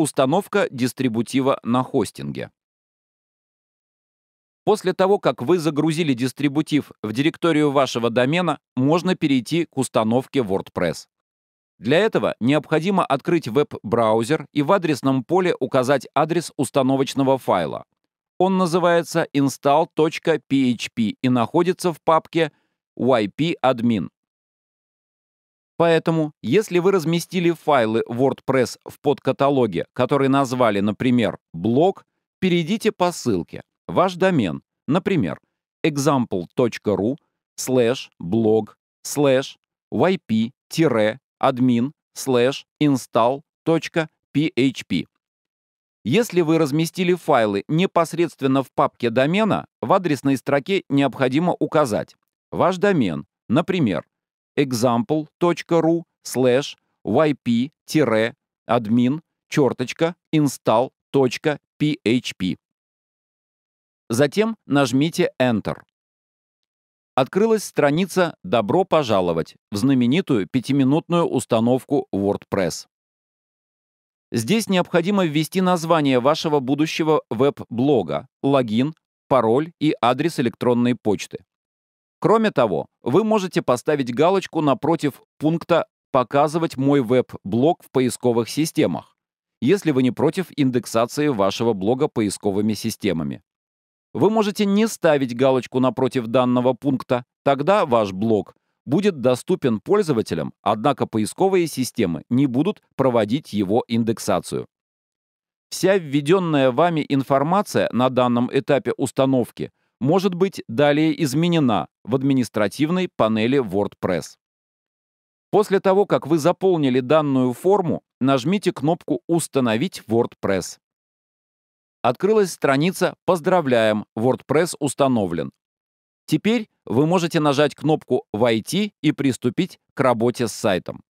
Установка дистрибутива на хостинге. После того, как вы загрузили дистрибутив в директорию вашего домена, можно перейти к установке WordPress. Для этого необходимо открыть веб-браузер и в адресном поле указать адрес установочного файла. Он называется install.php и находится в папке yp-admin. Поэтому, если вы разместили файлы WordPress в подкаталоге, который назвали, например, «блог», перейдите по ссылке. Ваш домен, например, example.ru slash blog slash yp-admin slash install.php. Если вы разместили файлы непосредственно в папке домена, в адресной строке необходимо указать ваш домен, например, example.ru slash yp-admin черточка install.php. Затем нажмите Enter. Открылась страница «Добро пожаловать» в знаменитую пятиминутную установку WordPress. Здесь необходимо ввести название вашего будущего веб-блога, логин, пароль и адрес электронной почты. Кроме того, вы можете поставить галочку напротив пункта «Показывать мой веб-блог в поисковых системах», если вы не против индексации вашего блога поисковыми системами. Вы можете не ставить галочку напротив данного пункта, тогда ваш блог будет доступен пользователям, однако поисковые системы не будут проводить его индексацию. Вся введенная вами информация на данном этапе установки может быть далее изменена в административной панели WordPress. После того, как вы заполнили данную форму, нажмите кнопку «Установить WordPress». Открылась страница «Поздравляем! WordPress установлен». Теперь вы можете нажать кнопку «Войти» и приступить к работе с сайтом.